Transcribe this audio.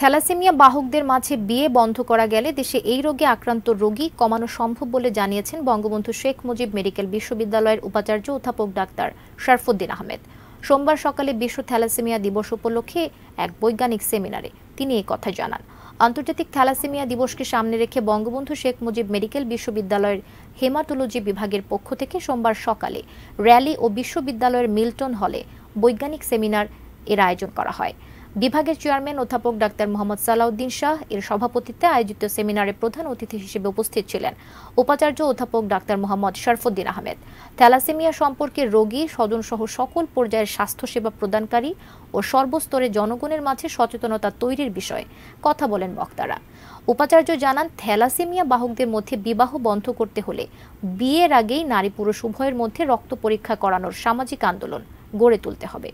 thalassaemia বাহকদের মাঝে বিয়ে বন্ধ করা গেলে দেশে এই রোগে আক্রান্ত রোগী কমানো সম্ভব বলে জানিয়েছেন বঙ্গবন্ধু শেখ মুজিব মেডিকেল বিশ্ববিদ্যালয়ের উপাচার্য অধ্যাপক ডাক্তার শরফুদ্দিন আহমেদ সোমবার সকালে বিশ্ব থ্যালাসেমিয়া দিবস উপলক্ষে এক বৈজ্ঞানিক সেমিনারে তিনি এই কথা জানান আন্তর্জাতিক থ্যালাসেমিয়া দিবসকে সামনে রেখে বঙ্গবন্ধু শেখ মুজিব মেডিকেল বিশ্ববিদ্যালয়ের হেমাটোলজি বিভাগের পক্ষ থেকে সোমবার সকালে র্যালি ও বিশ্ববিদ্যালয়ের মিল্টন হলে বৈজ্ঞানিক সেমিনার এর আয়োজন করা হয় বিভাগের চেয়ারম্যান অধ্যাপক ডাক্তার মোহাম্মদ সালাউদ্দিন শাহ এর সভাপতিত্বে আয়োজিত সেমিনারে প্রধান অতিথি হিসেবে উপস্থিত ছিলেন উপাচার্য অধ্যাপক ডাক্তার মোহাম্মদ শরফুদ্দিন আহমেদ থ্যালাসেমিয়া সম্পর্কে রোগী স্বজনসহ সকল পর্যায়ের স্বাস্থ্যসেবা প্রদানকারী ও সর্বস্তরে জনগণের মাঝে সচেতনতা তৈরির বিষয়ে কথা বলেন বক্তারা উপাচার্য জানান থ্যালাসেমিয়া বাহকদের মধ্যে বিবাহ বন্ধ করতে হলে বিয়ের আগেই নারী পুরুষ উভয়ের মধ্যে রক্ত পরীক্ষা করানোর সামাজিক আন্দোলন গড়ে তুলতে হবে